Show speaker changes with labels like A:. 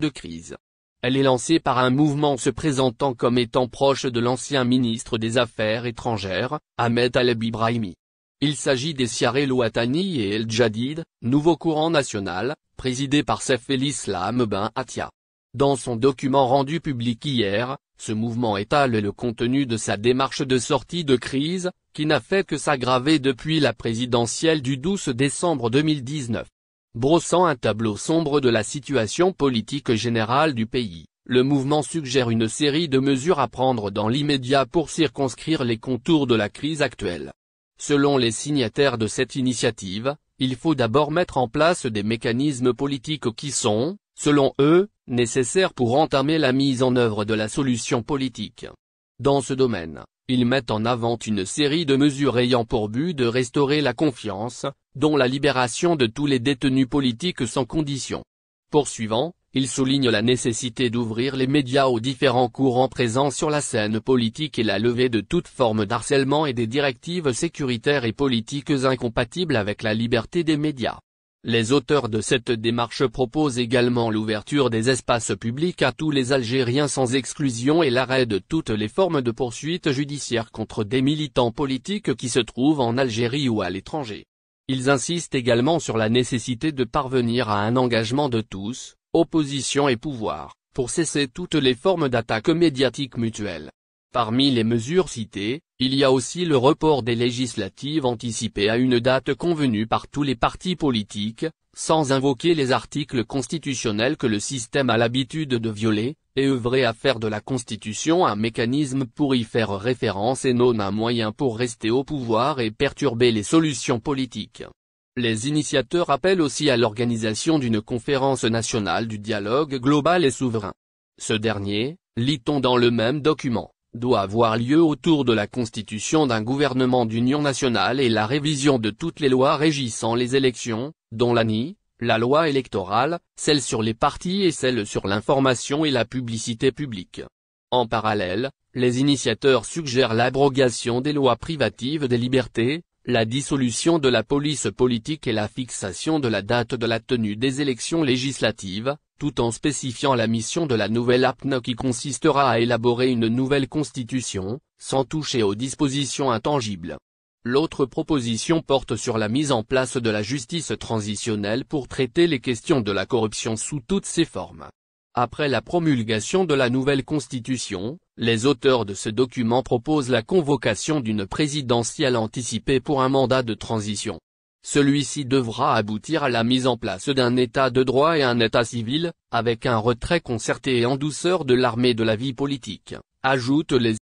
A: de crise. Elle est lancée par un mouvement se présentant comme étant proche de l'ancien ministre des Affaires étrangères, Ahmed Al-Ibrahimi. Il s'agit des Ciarello et El Jadid, nouveau courant national, présidé par Sef El Islam Ben Atia. Dans son document rendu public hier, ce mouvement étale le contenu de sa démarche de sortie de crise, qui n'a fait que s'aggraver depuis la présidentielle du 12 décembre 2019. Brossant un tableau sombre de la situation politique générale du pays, le mouvement suggère une série de mesures à prendre dans l'immédiat pour circonscrire les contours de la crise actuelle. Selon les signataires de cette initiative, il faut d'abord mettre en place des mécanismes politiques qui sont, selon eux, nécessaires pour entamer la mise en œuvre de la solution politique. Dans ce domaine, ils mettent en avant une série de mesures ayant pour but de restaurer la confiance, dont la libération de tous les détenus politiques sans condition. Poursuivant, il souligne la nécessité d'ouvrir les médias aux différents courants présents sur la scène politique et la levée de toute forme d'harcèlement et des directives sécuritaires et politiques incompatibles avec la liberté des médias. Les auteurs de cette démarche proposent également l'ouverture des espaces publics à tous les Algériens sans exclusion et l'arrêt de toutes les formes de poursuites judiciaires contre des militants politiques qui se trouvent en Algérie ou à l'étranger. Ils insistent également sur la nécessité de parvenir à un engagement de tous, opposition et pouvoir, pour cesser toutes les formes d'attaques médiatiques mutuelles. Parmi les mesures citées, il y a aussi le report des législatives anticipées à une date convenue par tous les partis politiques, sans invoquer les articles constitutionnels que le système a l'habitude de violer, et œuvrer à faire de la Constitution un mécanisme pour y faire référence et non un moyen pour rester au pouvoir et perturber les solutions politiques. Les initiateurs appellent aussi à l'organisation d'une conférence nationale du dialogue global et souverain. Ce dernier, lit-on dans le même document, doit avoir lieu autour de la constitution d'un gouvernement d'union nationale et la révision de toutes les lois régissant les élections, dont l'ANI, la loi électorale, celle sur les partis et celle sur l'information et la publicité publique. En parallèle, les initiateurs suggèrent l'abrogation des lois privatives des libertés, la dissolution de la police politique et la fixation de la date de la tenue des élections législatives, tout en spécifiant la mission de la nouvelle APNE qui consistera à élaborer une nouvelle constitution, sans toucher aux dispositions intangibles. L'autre proposition porte sur la mise en place de la justice transitionnelle pour traiter les questions de la corruption sous toutes ses formes. Après la promulgation de la nouvelle constitution, les auteurs de ce document proposent la convocation d'une présidentielle anticipée pour un mandat de transition. Celui-ci devra aboutir à la mise en place d'un état de droit et un état civil, avec un retrait concerté et en douceur de l'armée de la vie politique, ajoutent les